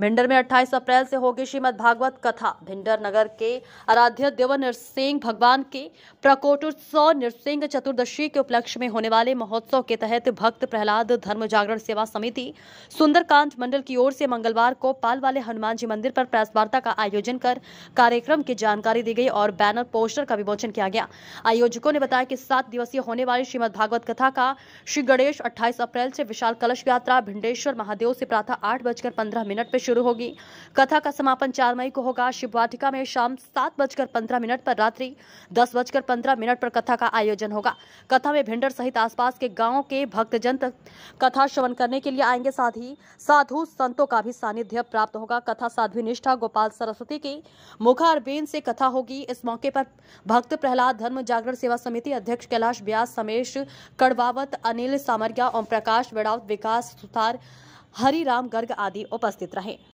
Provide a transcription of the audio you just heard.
भिंडर में 28 अप्रैल से होगी श्रीमद भागवत कथा भिंडर नगर के आराध्य देव नरसिंह भगवान के प्रकोटोत्सव नरसिंह चतुर्दशी के उपलक्ष्य में होने वाले महोत्सव के तहत भक्त प्रहलाद धर्म जागरण सेवा समिति सुंदरकांड मंडल की ओर से मंगलवार को पाल वाले हनुमान जी मंदिर पर प्रेस वार्ता का आयोजन कर कार्यक्रम की जानकारी दी गई और बैनर पोस्टर का विमोचन किया गया आयोजकों ने बताया कि सात दिवसीय होने वाली श्रीमद भागवत कथा का श्री गणेश अट्ठाईस अप्रैल से विशाल कलश यात्रा भिंडेश्वर महादेव से प्रातः आठ बजकर पंद्रह मिनट पर शुरू होगी कथा का समापन चार मई को होगा शिववाटिका में शाम सात बजकर पंद्रह मिनट पर रात्रि दस बजकर पंद्रह मिनट पर कथा का आयोजन होगा कथा में भिंडर सहित आसपास के गाँव के भक्तजन कथा श्रवण करने के लिए आएंगे साथ ही साधु संतों का भी सानिध्य प्राप्त होगा कथा साध्वी निष्ठा गोपाल सरस्वती की मुखारबेन से कथा होगी इस मौके पर भक्त प्रहलाद धर्म जागरण सेवा समिति अध्यक्ष कैलाश ब्यास समेश कड़वावत अनिल सामरिया ओम प्रकाश वेड़ावत विकास सुथार हरिराम गर्ग आदि उपस्थित रहे